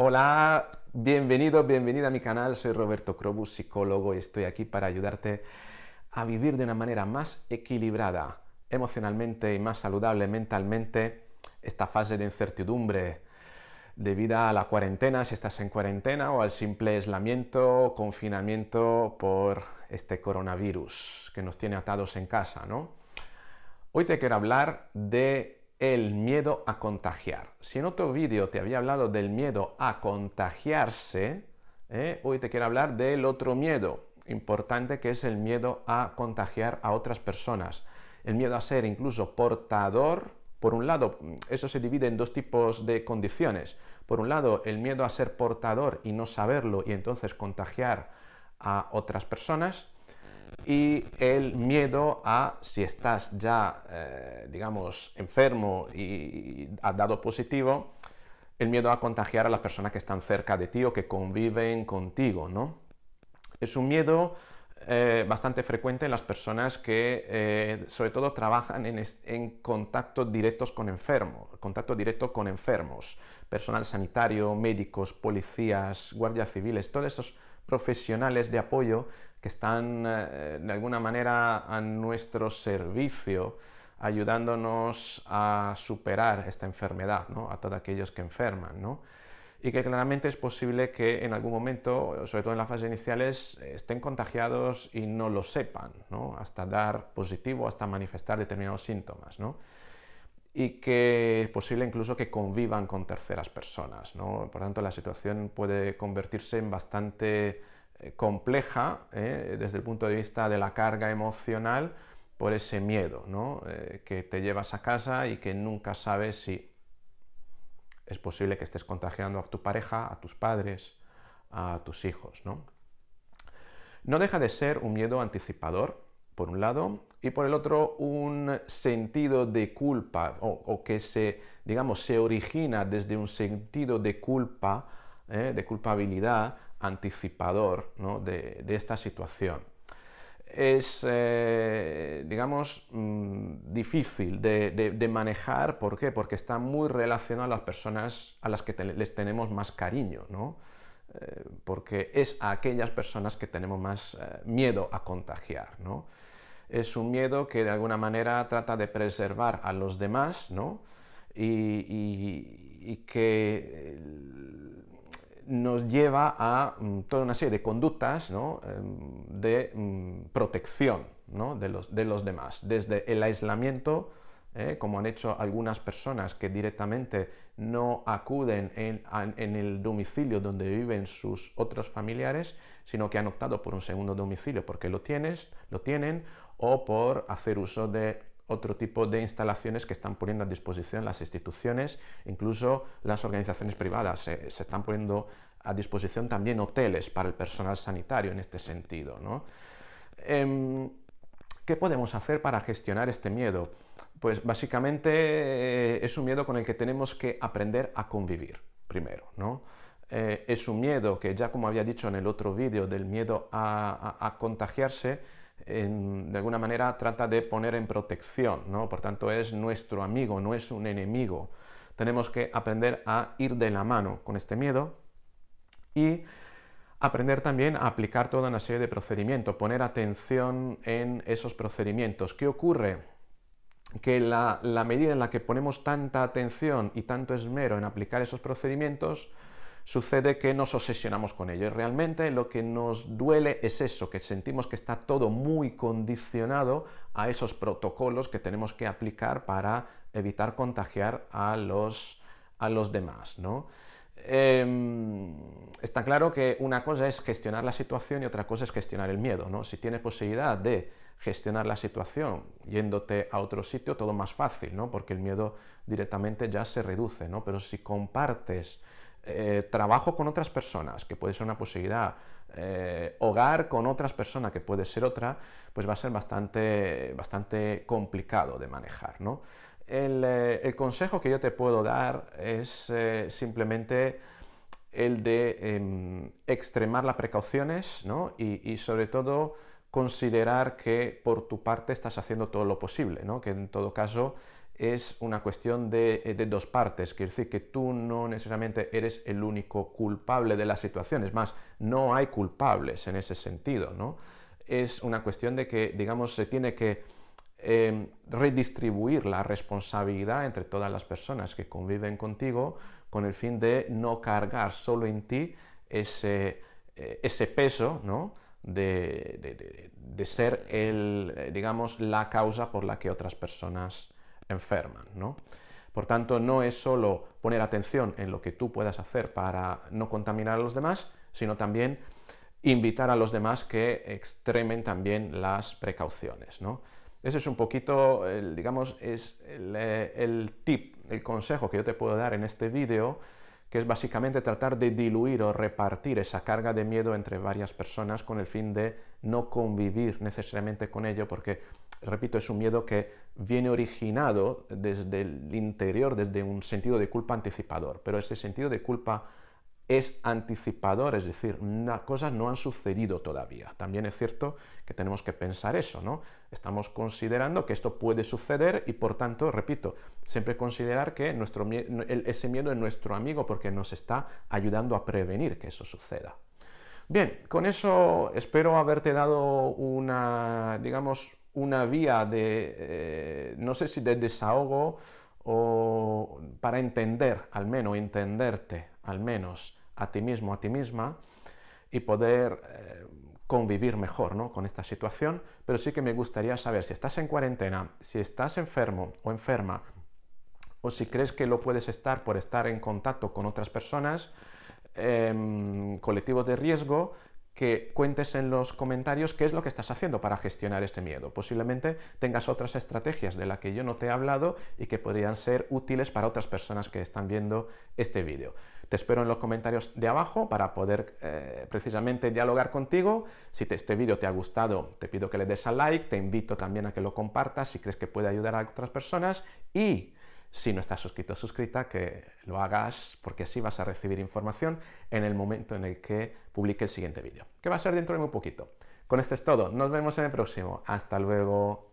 Hola, bienvenido, bienvenida a mi canal. Soy Roberto Crobus, psicólogo, y estoy aquí para ayudarte a vivir de una manera más equilibrada emocionalmente y más saludable mentalmente esta fase de incertidumbre debido a la cuarentena, si estás en cuarentena, o al simple aislamiento, confinamiento por este coronavirus que nos tiene atados en casa, ¿no? Hoy te quiero hablar de el miedo a contagiar. Si en otro vídeo te había hablado del miedo a contagiarse, eh, hoy te quiero hablar del otro miedo importante que es el miedo a contagiar a otras personas. El miedo a ser incluso portador, por un lado, eso se divide en dos tipos de condiciones. Por un lado, el miedo a ser portador y no saberlo y entonces contagiar a otras personas y el miedo a si estás ya, eh, digamos, enfermo y has dado positivo, el miedo a contagiar a las personas que están cerca de ti o que conviven contigo, ¿no? Es un miedo eh, bastante frecuente en las personas que eh, sobre todo trabajan en, en contactos directos con enfermos, contacto directo con enfermos, personal sanitario, médicos, policías, guardias civiles, todos esos profesionales de apoyo que están eh, de alguna manera a nuestro servicio, ayudándonos a superar esta enfermedad, ¿no? a todos aquellos que enferman. Y que claramente es posible que en algún momento, sobre todo en las fases iniciales, estén contagiados y no lo sepan, hasta dar positivo, hasta manifestar determinados síntomas. Y que es posible incluso que convivan con terceras personas. ¿no? Por tanto, la situación puede convertirse en bastante eh, compleja eh, desde el punto de vista de la carga emocional por ese miedo eh, que te llevas a casa y que nunca sabes si es posible que estés contagiando a tu pareja, a tus padres, a tus hijos. No, deja de ser un miedo anticipador, por un lado, y por el otro un sentido de culpa o, que se, digamos, se origina desde un sentido de culpa, de culpabilidad anticipador de, esta situación. Es, eh, digamos, mm, difícil de, manejar, ¿por qué? Porque está muy relacionado a las personas a las que les tenemos más cariño, ¿no? Eh, porque es a aquellas personas que tenemos más eh, miedo a contagiar, Es un miedo que de alguna manera trata de preservar a los demás, y que nos lleva a mm, toda una serie de conductas em, de mm, protección de, los, de, los, demás, desde el aislamiento, ¿eh? como han hecho algunas personas que directamente no acuden en, en, el domicilio donde viven sus otros familiares, sino que han optado por un segundo domicilio porque lo, tienes, lo tienen, o por hacer uso de otro tipo de instalaciones que están poniendo a disposición las instituciones, incluso las organizaciones privadas. Se, están poniendo a disposición también hoteles para el personal sanitario en este sentido. ¿no? Em, ¿Qué podemos hacer para gestionar este miedo? Pues básicamente eh, es un miedo con el que tenemos que aprender a convivir primero. ¿no? Eh, es un miedo que ya como había dicho en el otro vídeo del miedo a contagiarse, de alguna manera trata de poner en protección, Por tanto, es nuestro amigo, no es un enemigo. Tenemos que aprender a ir de la mano con este miedo y aprender también a aplicar toda una serie de procedimientos, poner atención en esos procedimientos. ¿Qué ocurre? Que la medida en la que ponemos tanta atención y tanto esmero en aplicar esos procedimientos, sucede que nos obsesionamos con ello. Y realmente lo que nos duele es eso, que sentimos que está todo muy condicionado a esos protocolos que tenemos que aplicar para evitar contagiar a los, a los demás, ¿no? Em, está claro que una cosa es gestionar la situación y otra cosa es gestionar el miedo, ¿no? Si tienes posibilidad de gestionar la situación yéndote a otro sitio, todo más fácil, Porque el miedo directamente ya se reduce, Pero si compartes eh, trabajo con otras personas, que puede ser una posibilidad, eh, hogar con otras personas, que puede ser otra, pues va a ser bastante, bastante complicado de manejar, eh, el, consejo que yo te puedo dar es simplemente el de em, extremar las precauciones ¿no? y, y sobre todo considerar que por tu parte estás haciendo todo lo posible, ¿no? que en todo caso es una cuestión de, eh, dos partes, quiere decir que tú no necesariamente eres el único culpable de la situación, es más, no hay culpables en ese sentido, ¿no? Es una cuestión de que, digamos, se tiene que em, redistribuir la responsabilidad entre todas las personas que conviven contigo con el fin de no cargar solo en ti ese, eh, ese peso, ¿no? De, de, ser el, eh, digamos, la causa por la que otras personas enferman, ¿no? Por tanto, no es solo poner atención en lo que tú puedas hacer para no contaminar a los demás, sino también invitar a los demás que extremen también las precauciones, ¿no? Ese es un poquito, digamos, es el, eh, el, tip, el consejo que yo te puedo dar en este vídeo que es básicamente tratar de diluir o repartir esa carga de miedo entre varias personas con el fin de no convivir necesariamente con ello, porque, repito, es un miedo que viene originado desde el interior, desde un sentido de culpa anticipador, pero ese sentido de culpa es anticipador, es decir, cosas no han sucedido todavía. También es cierto que tenemos que pensar eso, ¿no? Estamos considerando que esto puede suceder y por tanto, repito, siempre considerar que nuestro, ese miedo es nuestro amigo porque nos está ayudando a prevenir que eso suceda. Bien, con eso espero haberte dado una, digamos, una vía de, eh, no sé si de desahogo o para entender, al menos, entenderte, al menos, a ti mismo, a ti misma, y poder eh, convivir mejor ¿no? con esta situación, pero sí que me gustaría saber si estás en cuarentena, si estás enfermo o enferma, o si crees que lo puedes estar por estar en contacto con otras personas, em, colectivos de riesgo, que cuentes en los comentarios qué es lo que estás haciendo para gestionar este miedo. Posiblemente tengas otras estrategias de las que yo no te he hablado y que podrían ser útiles para otras personas que están viendo este vídeo. Te espero en los comentarios de abajo para poder eh, precisamente dialogar contigo. Si este vídeo te ha gustado, te pido que le des a like, te invito también a que lo compartas si crees que puede ayudar a otras personas y si no estás suscrito o suscrita, que lo hagas porque así vas a recibir información en el momento en el que publique el siguiente vídeo, que va a ser dentro de muy poquito. Con esto es todo, nos vemos en el próximo. Hasta luego.